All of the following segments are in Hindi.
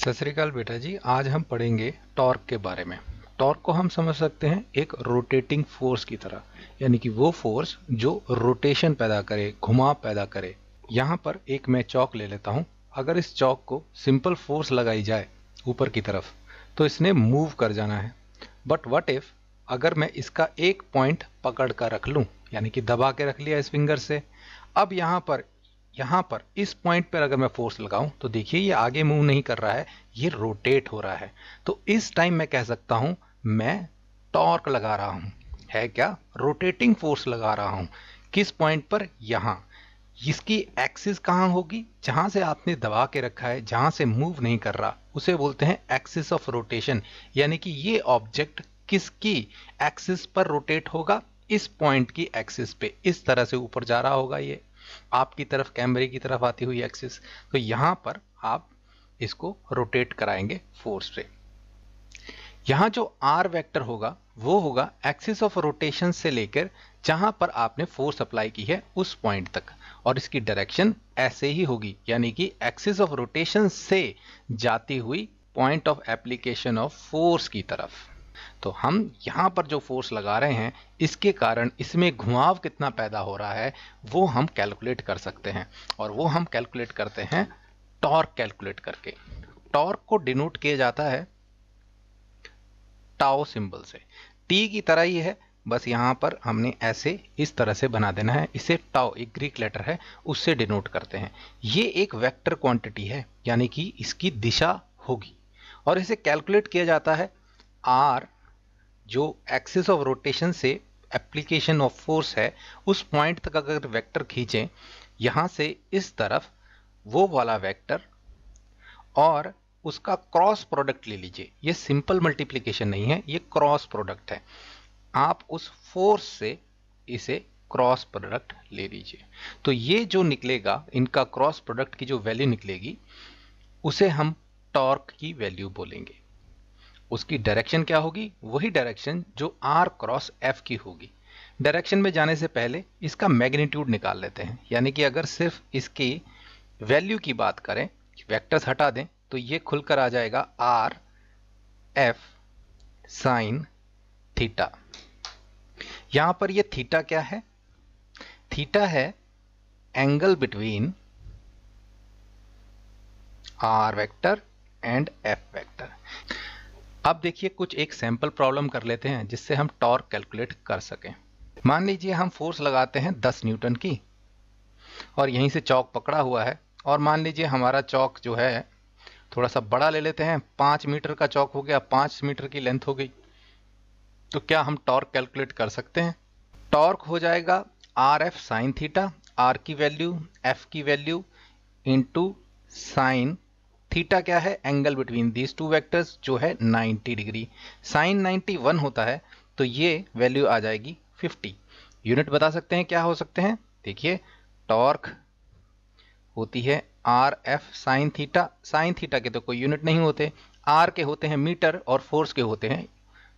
सत श्रीकाल बेटा जी आज हम पढ़ेंगे टॉर्क के बारे में टॉर्क को हम समझ सकते हैं एक रोटेटिंग फोर्स की तरह यानी कि वो फोर्स जो रोटेशन पैदा करे घुमाव पैदा करे यहाँ पर एक मैं चौक ले लेता हूँ अगर इस चौक को सिंपल फोर्स लगाई जाए ऊपर की तरफ तो इसने मूव कर जाना है बट वट इफ अगर मैं इसका एक पॉइंट पकड़ कर रख लूँ यानी कि दबा के रख लिया इस फिंगर से अब यहाँ पर यहाँ पर इस पॉइंट पर अगर मैं फोर्स लगाऊं तो देखिए ये आगे मूव नहीं कर रहा है ये रोटेट हो रहा है तो इस टाइम मैं कह सकता हूं मैं टॉर्क लगा रहा हूं है क्या रोटेटिंग फोर्स लगा रहा हूं किस पॉइंट पर यहां इसकी एक्सिस कहां होगी जहां से आपने दबा के रखा है जहां से मूव नहीं कर रहा उसे बोलते हैं एक्सिस ऑफ रोटेशन यानी कि ये ऑब्जेक्ट किसकी एक्सिस पर रोटेट होगा इस पॉइंट की एक्सिस पे इस तरह से ऊपर जा रहा होगा ये आपकी तरफ कैमरे की तरफ आती हुई एक्सिस तो यहां पर आप इसको रोटेट कराएंगे फोर्स से यहां जो आर वेक्टर होगा वो होगा एक्सिस ऑफ रोटेशन से लेकर जहां पर आपने फोर्स अप्लाई की है उस पॉइंट तक और इसकी डायरेक्शन ऐसे ही होगी यानी कि एक्सिस ऑफ रोटेशन से जाती हुई point of application of force की तरफ तो हम यहाँ पर जो फोर्स लगा रहे हैं इसके कारण इसमें घुमाव कितना पैदा हो रहा है वो हम कैलकुलेट कर सकते हैं और वो हम कैलकुलेट करते हैं टॉर्क कैलकुलेट करके टॉर्क को डिनोट किया जाता है टाओ सिंबल से टी की तरह ही है बस यहाँ पर हमने ऐसे इस तरह से बना देना है इसे टाओ एक ग्रीक लेटर है उससे डिनोट करते हैं ये एक वेक्टर क्वांटिटी है यानी कि इसकी दिशा होगी और इसे कैलकुलेट किया जाता है आर जो एक्सिस ऑफ रोटेशन से एप्लीकेशन ऑफ फोर्स है उस पॉइंट तक अगर वेक्टर खींचें यहाँ से इस तरफ वो वाला वेक्टर और उसका क्रॉस प्रोडक्ट ले लीजिए ये सिंपल मल्टीप्लीकेशन नहीं है ये क्रॉस प्रोडक्ट है आप उस फोर्स से इसे क्रॉस प्रोडक्ट ले लीजिए तो ये जो निकलेगा इनका क्रॉस प्रोडक्ट की जो वैल्यू निकलेगी उसे हम टॉर्क की वैल्यू बोलेंगे उसकी डायरेक्शन क्या होगी वही डायरेक्शन जो आर क्रॉस एफ की होगी डायरेक्शन में जाने से पहले इसका मैग्नीट्यूड निकाल लेते हैं यानी कि अगर सिर्फ इसकी वैल्यू की बात करें वेक्टर्स हटा दें तो ये खुलकर आ जाएगा आर एफ साइन थीटा यहां पर ये थीटा क्या है थीटा है angle between R vector and F vector अब देखिए कुछ एक सैंपल प्रॉब्लम कर लेते हैं जिससे हम टॉर्क कैलकुलेट कर सकें मान लीजिए हम फोर्स लगाते हैं 10 न्यूटन की और यहीं से चौक पकड़ा हुआ है और मान लीजिए हमारा चौक जो है थोड़ा सा बड़ा ले लेते हैं पाँच मीटर का चौक हो गया पाँच मीटर की लेंथ हो गई तो क्या हम टॉर्क कैलकुलेट कर सकते हैं टॉर्क हो जाएगा R F sine theta R की वैल्यू एफ की वैल्यू इंटू साइन थीटा क्या है angle between these two vectors जो है 90 डिग्री साइन 91 होता है तो ये वैल्यू आ जाएगी 50 यूनिट बता सकते हैं क्या हो सकते हैं देखिए टॉर्क होती है R F sine theta sine theta के तो कोई यूनिट नहीं होते आर के होते हैं मीटर और फोर्स के होते हैं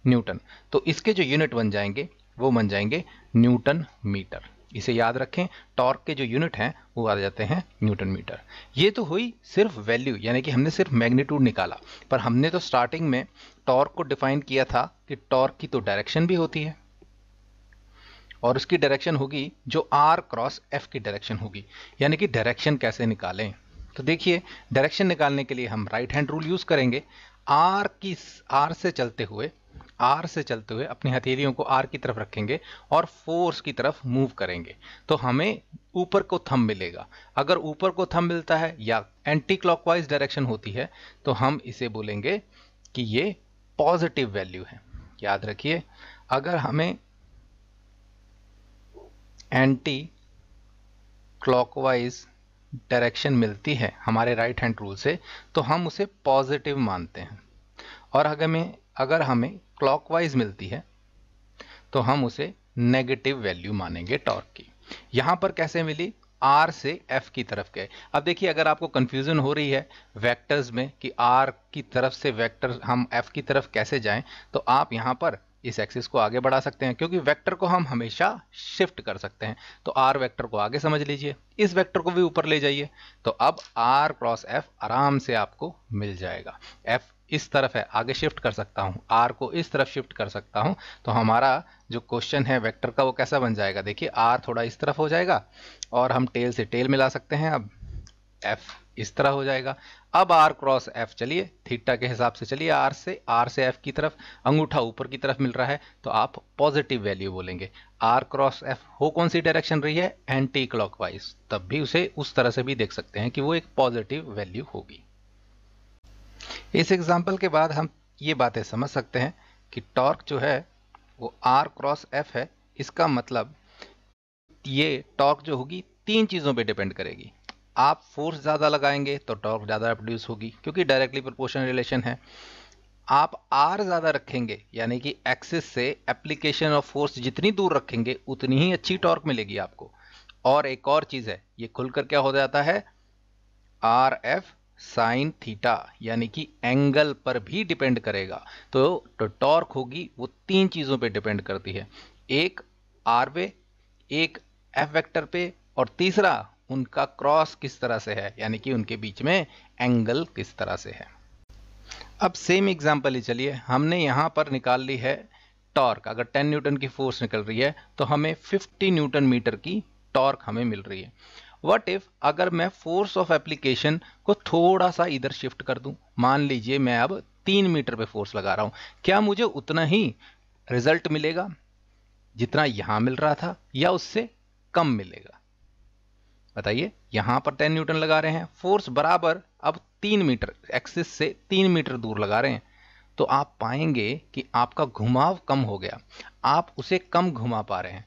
न्यूटन तो इसके जो यूनिट बन जाएंगे वो बन जाएंगे न्यूटन मीटर इसे याद रखें टॉर्क के जो यूनिट हैं वो आ जाते हैं न्यूटन मीटर ये तो हुई सिर्फ वैल्यू यानी कि हमने सिर्फ मैग्नीट्यूड निकाला पर हमने तो स्टार्टिंग में टॉर्क को डिफाइन किया था कि टॉर्क की तो डायरेक्शन भी होती है और उसकी डायरेक्शन होगी जो आर क्रॉस एफ की डायरेक्शन होगी यानी कि डायरेक्शन कैसे निकालें तो देखिए डायरेक्शन निकालने के लिए हम राइट हैंड रूल यूज़ करेंगे आर की आर से चलते हुए आर से चलते हुए अपनी हथेलियों को आर की तरफ रखेंगे और फोर्स की तरफ मूव करेंगे तो हमें ऊपर को थम मिलेगा अगर ऊपर को थम मिलता है या एंटी क्लॉकवाइज डायरेक्शन होती है तो हम इसे बोलेंगे कि ये पॉजिटिव वैल्यू है याद रखिए अगर हमें एंटी क्लॉकवाइज डायरेक्शन मिलती है हमारे राइट हैंड रूल से तो हम उसे पॉजिटिव मानते हैं और अगर हमें अगर हमें क्लॉकवाइज मिलती है तो हम उसे नेगेटिव वैल्यू मानेंगे टॉर्क की यहां पर कैसे मिली आर से एफ की तरफ गए अब देखिए अगर आपको कंफ्यूजन हो रही है वेक्टर्स में कि आर की तरफ से वेक्टर हम एफ की तरफ कैसे जाएं तो आप यहां पर इस एक्सिस को आगे बढ़ा सकते हैं क्योंकि वेक्टर को हम हमेशा शिफ्ट कर सकते हैं तो आर वेक्टर को आगे समझ लीजिए इस वेक्टर को भी ऊपर ले जाइए तो अब आर क्रॉस एफ आराम से आपको मिल जाएगा एफ इस तरफ है आगे शिफ्ट कर सकता हूँ आर को इस तरफ शिफ्ट कर सकता हूँ तो हमारा जो क्वेश्चन है वेक्टर का वो कैसा बन जाएगा देखिए आर थोड़ा इस तरफ हो जाएगा और हम टेल से टेल मिला सकते हैं अब एफ इस तरह हो जाएगा अब आर क्रॉस एफ चलिए थीटा के हिसाब से चलिए आर से आर से एफ की तरफ अंगूठा ऊपर की तरफ मिल रहा है तो आप पॉजिटिव वैल्यू बोलेंगे आर क्रॉस एफ हो कौन सी डायरेक्शन रही है एंटी क्लॉकवाइज तब भी उसे उस तरह से भी देख सकते हैं कि वो एक पॉजिटिव वैल्यू होगी इस एग्जाम्पल के बाद हम ये बातें समझ सकते हैं कि टॉर्क जो है वो आर क्रॉस एफ है इसका मतलब ये टॉर्क जो होगी तीन चीज़ों पे डिपेंड करेगी आप फोर्स ज़्यादा लगाएंगे तो टॉर्क ज़्यादा प्रोड्यूस होगी क्योंकि डायरेक्टली प्रोपोर्शनल रिलेशन है आप आर ज़्यादा रखेंगे यानी कि एक्सिस से एप्लीकेशन ऑफ फोर्स जितनी दूर रखेंगे उतनी ही अच्छी टॉर्क मिलेगी आपको और एक और चीज़ है ये खुलकर क्या हो जाता है आर एफ साइन थीटा यानी कि एंगल पर भी डिपेंड करेगा तो जो तो टॉर्क होगी वो तीन चीज़ों पे डिपेंड करती है एक आर पे एक एफ वेक्टर पे और तीसरा उनका क्रॉस किस तरह से है यानी कि उनके बीच में एंगल किस तरह से है अब सेम एग्जाम्पल ही चलिए हमने यहां पर निकाल ली है टॉर्क अगर 10 न्यूटन की फोर्स निकल रही है तो हमें 50 न्यूटन मीटर की टॉर्क हमें मिल रही है वट इफ अगर मैं फोर्स ऑफ एप्लीकेशन को थोड़ा सा इधर शिफ्ट कर दूं मान लीजिए मैं अब तीन मीटर पे फोर्स लगा रहा हूं क्या मुझे उतना ही रिजल्ट मिलेगा जितना यहां मिल रहा था या उससे कम मिलेगा बताइए यहां पर टेन न्यूटन लगा रहे हैं फोर्स बराबर अब तीन मीटर एक्सिस से तीन मीटर दूर लगा रहे हैं तो आप पाएंगे कि आपका घुमाव कम हो गया आप उसे कम घुमा पा रहे हैं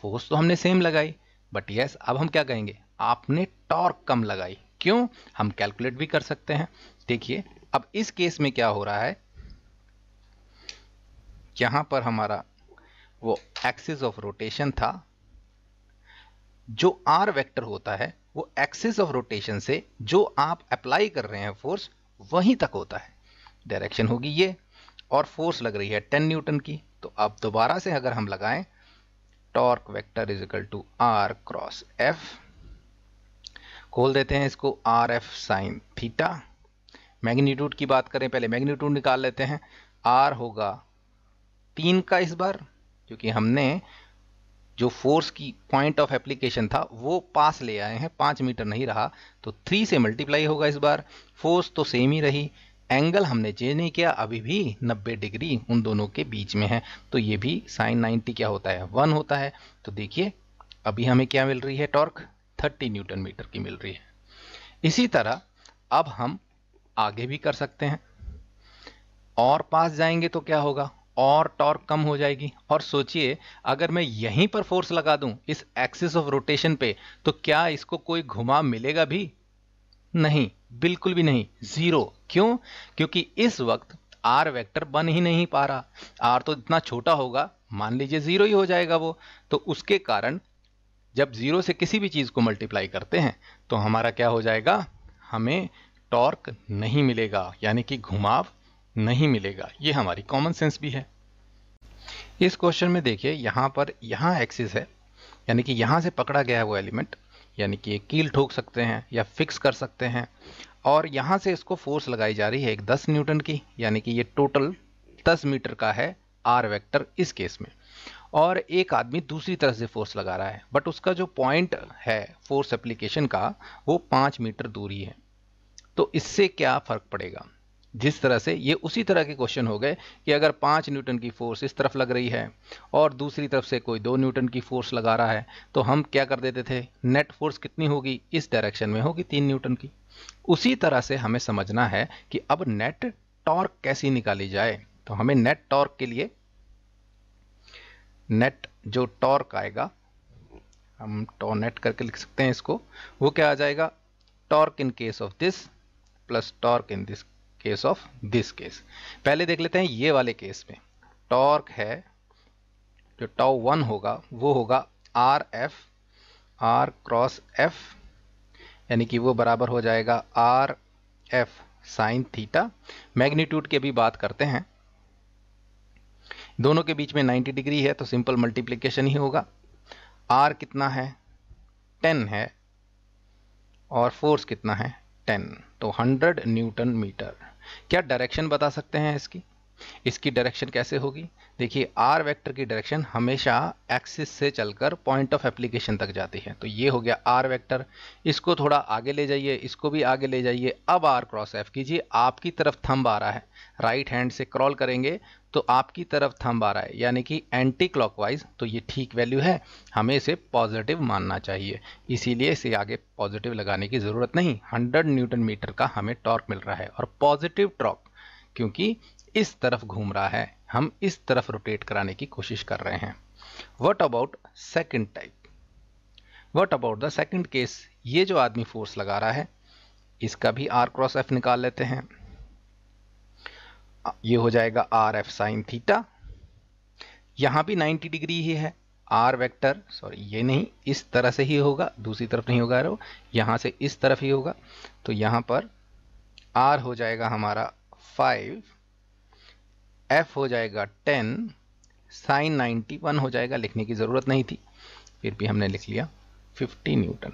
फोर्स तो हमने सेम लगाई बट यस अब हम क्या कहेंगे आपने टॉर्क कम लगाई क्यों हम कैलकुलेट भी कर सकते हैं देखिए अब इस केस में क्या हो रहा है यहां पर हमारा वो एक्सिस ऑफ रोटेशन था जो आर वेक्टर होता है वो एक्सिस ऑफ रोटेशन से जो आप अप्लाई कर रहे हैं फोर्स वहीं तक होता है डायरेक्शन होगी ये और फोर्स लग रही है 10 न्यूटन की तो अब दोबारा से अगर हम लगाएं torque vector is equal to R cross F खोल देते हैं इसको R F sine theta magnitude की बात करें पहले मैग्नीट्यूड निकाल लेते हैं आर होगा तीन का इस बार क्योंकि हमने जो फोर्स की पॉइंट ऑफ एप्लीकेशन था वो पास ले आए हैं पाँच मीटर नहीं रहा तो थ्री से मल्टीप्लाई होगा इस बार फोर्स तो सेम ही रही एंगल हमने चेंज नहीं किया अभी भी 90 डिग्री उन दोनों के बीच में है तो ये भी साइन 90 क्या होता है वन होता है तो देखिए अभी हमें क्या मिल रही है टॉर्क 30 न्यूटन मीटर की मिल रही है इसी तरह अब हम आगे भी कर सकते हैं और पास जाएंगे तो क्या होगा और टॉर्क कम हो जाएगी और सोचिए अगर मैं यहीं पर फोर्स लगा दूं इस एक्सिस ऑफ रोटेशन पे तो क्या इसको कोई घुमा मिलेगा भी नहीं बिल्कुल भी नहीं जीरो क्यों क्योंकि इस वक्त आर वेक्टर बन ही नहीं पा रहा आर तो इतना छोटा होगा मान लीजिए जीरो ही हो जाएगा वो तो उसके कारण जब ज़ीरो से किसी भी चीज़ को मल्टीप्लाई करते हैं तो हमारा क्या हो जाएगा हमें टॉर्क नहीं मिलेगा यानी कि घुमाव नहीं मिलेगा ये हमारी कॉमन सेंस भी है इस क्वेश्चन में देखिए यहाँ पर यहाँ एक्सिस है यानी कि यहाँ से पकड़ा गया है वो एलिमेंट यानी कि कील ठोक सकते हैं या फिक्स कर सकते हैं और यहाँ से इसको फोर्स लगाई जा रही है एक 10 न्यूटन की यानी कि ये टोटल 10 मीटर का है आर वेक्टर इस केस में और एक आदमी दूसरी तरफ से फोर्स लगा रहा है बट उसका जो पॉइंट है फोर्स एप्लीकेशन का वो पाँच मीटर दूरी है तो इससे क्या फ़र्क पड़ेगा जिस तरह से ये उसी तरह के क्वेश्चन हो गए कि अगर पाँच न्यूटन की फोर्स इस तरफ लग रही है और दूसरी तरफ से कोई दो न्यूटन की फोर्स लगा रहा है तो हम क्या कर देते थे नेट फोर्स कितनी होगी इस डायरेक्शन में होगी तीन न्यूटन की उसी तरह से हमें समझना है कि अब नेट टॉर्क कैसी निकाली जाए तो हमें नेट टॉर्क के लिए नेट जो टॉर्क आएगा हम नेट करके लिख सकते हैं इसको वो क्या आ जाएगा torque in case of this plus torque in this case of this case पहले देख लेते हैं ये वाले केस में टॉर्क है जो टॉ वन होगा वो होगा R F R cross F यानी कि वो बराबर हो जाएगा R F sine theta magnitude की अभी बात करते हैं दोनों के बीच में 90 डिग्री है तो सिंपल मल्टीप्लिकेशन ही होगा आर कितना है 10 है और फोर्स कितना है 10 तो 100 न्यूटन मीटर क्या डायरेक्शन बता सकते हैं इसकी इसकी डायरेक्शन कैसे होगी देखिए आर वेक्टर की डायरेक्शन हमेशा एक्सिस से चलकर पॉइंट ऑफ एप्लीकेशन तक जाती है तो ये हो गया आर वेक्टर इसको थोड़ा आगे ले जाइए इसको भी आगे ले जाइए अब आर क्रॉस एफ कीजिए आपकी तरफ थंब आ रहा है राइट right हैंड से क्रॉल करेंगे तो आपकी तरफ थंब आ रहा है यानी कि एंटी क्लॉकवाइज तो ये ठीक वैल्यू है हमें इसे पॉजिटिव मानना चाहिए इसीलिए इसे आगे पॉजिटिव लगाने की ज़रूरत नहीं 100 न्यूटन मीटर का हमें टॉर्क मिल रहा है और पॉजिटिव टॉर्क क्योंकि इस तरफ घूम रहा है हम इस तरफ रोटेट कराने की कोशिश कर रहे हैं what about second type what about the second case ये जो आदमी फोर्स लगा रहा है इसका भी आर क्रॉस एफ निकाल लेते हैं ये हो जाएगा आर एफ साइन थीटा यहां भी 90 डिग्री ही है आर वेक्टर सॉरी ये नहीं इस तरह से ही होगा दूसरी तरफ नहीं होगा यहां से इस तरफ ही होगा तो यहां पर आर हो जाएगा हमारा फाइव एफ हो जाएगा टेन साइन नाइन्टी वन हो जाएगा लिखने की ज़रूरत नहीं थी फिर भी हमने लिख लिया फिफ्टी न्यूटन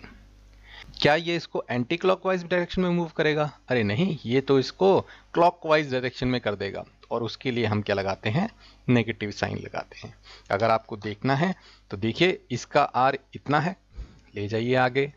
क्या ये इसको एंटी क्लॉकवाइज डायरेक्शन में मूव करेगा अरे नहीं ये तो इसको क्लॉकवाइज डायरेक्शन में कर देगा और उसके लिए हम क्या लगाते हैं नेगेटिव साइन लगाते हैं अगर आपको देखना है तो देखिए इसका आर इतना है ले जाइए आगे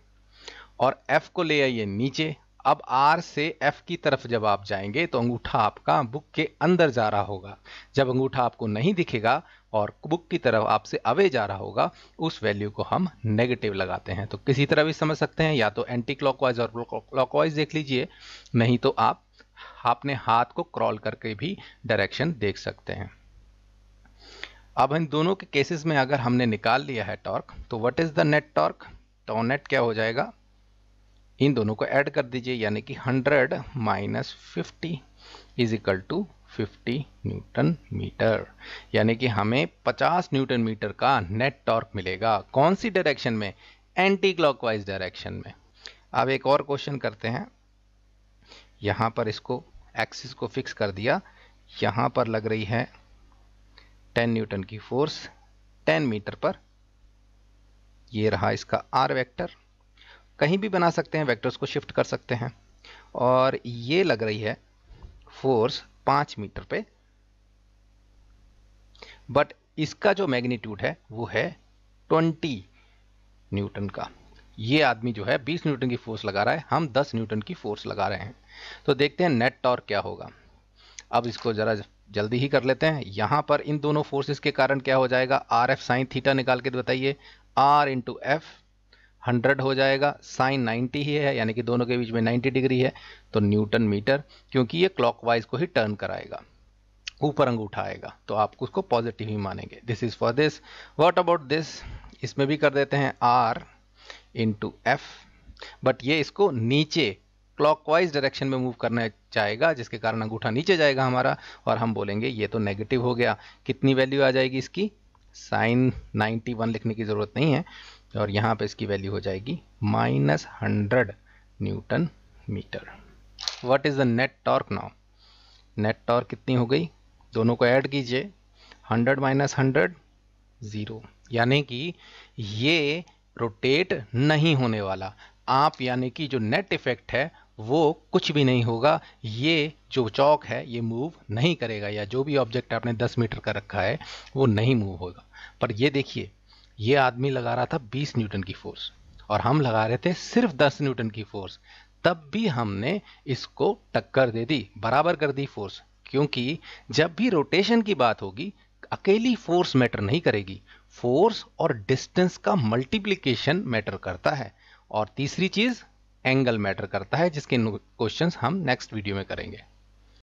और एफ को ले आइए नीचे अब आर से एफ की तरफ जब आप जाएंगे तो अंगूठा आपका बुक के अंदर जा रहा होगा जब अंगूठा आपको नहीं दिखेगा और बुक की तरफ आपसे अवे जा रहा होगा उस वैल्यू को हम नेगेटिव लगाते हैं तो किसी तरह भी समझ सकते हैं या तो एंटी क्लॉकवाइज और क्लॉकवाइज देख लीजिए नहीं तो आप अपने हाथ को क्रॉल करके भी डायरेक्शन देख सकते हैं अब इन दोनों के केसेस में अगर हमने निकाल लिया है टॉर्क तो what is the net torque तो नेट क्या हो जाएगा इन दोनों को ऐड कर दीजिए यानी कि 100 minus fifty is equal to 50 newton metre यानी कि हमें 50 न्यूटन मीटर का नेट टॉर्क मिलेगा कौन सी डायरेक्शन में एंटी क्लॉकवाइज डायरेक्शन में अब एक और क्वेश्चन करते हैं यहाँ पर इसको एक्सिस को फिक्स कर दिया यहाँ पर लग रही है 10 न्यूटन की फोर्स 10 मीटर पर ये रहा इसका आर वेक्टर कहीं भी बना सकते हैं वेक्टर्स को शिफ्ट कर सकते हैं और ये लग रही है फोर्स पाँच मीटर पे बट इसका जो मैग्नीट्यूड है वो है ट्वेंटी न्यूटन का ये आदमी जो है बीस न्यूटन की फोर्स लगा रहा है हम दस न्यूटन की फोर्स लगा रहे हैं तो देखते हैं नेट टॉर्क क्या होगा अब इसको ज़रा जल्दी ही कर लेते हैं यहाँ पर इन दोनों फोर्सेस के कारण क्या हो जाएगा आर एफ साइन थीटा निकाल के बताइए आर इंटू एफ 100 हो जाएगा साइन 90 ही है यानी कि दोनों के बीच में 90 डिग्री है तो न्यूटन मीटर क्योंकि ये क्लॉकवाइज को ही टर्न कराएगा ऊपर अंगूठा आएगा तो आप उसको पॉजिटिव ही मानेंगे this is for this what about this इसमें भी कर देते हैं आर इंटू एफ बट ये इसको नीचे क्लॉकवाइज डायरेक्शन में मूव करना चाहेगा जिसके कारण अंगूठा नीचे जाएगा हमारा और हम बोलेंगे ये तो नेगेटिव हो गया कितनी वैल्यू आ जाएगी इसकी साइन 91 लिखने की ज़रूरत नहीं है और यहाँ पे इसकी वैल्यू हो जाएगी minus hundred newton metre what is the net torque now net torque कितनी हो गई दोनों को ऐड कीजिए 100 माइनस हंड्रेड ज़ीरो यानी कि ये रोटेट नहीं होने वाला आप यानी कि जो नेट इफेक्ट है वो कुछ भी नहीं होगा ये जो चौक है ये मूव नहीं करेगा या जो भी ऑब्जेक्ट आपने 10 मीटर का रखा है वो नहीं मूव होगा पर ये देखिए ये आदमी लगा रहा था 20 न्यूटन की फोर्स और हम लगा रहे थे सिर्फ 10 न्यूटन की फोर्स तब भी हमने इसको टक्कर दे दी बराबर कर दी फोर्स क्योंकि जब भी रोटेशन की बात होगी अकेली फोर्स मैटर नहीं करेगी फोर्स और डिस्टेंस का मल्टीप्लीकेशन मैटर करता है और तीसरी चीज़ एंगल मैटर करता है जिसके क्वेश्चंस हम नेक्स्ट वीडियो में करेंगे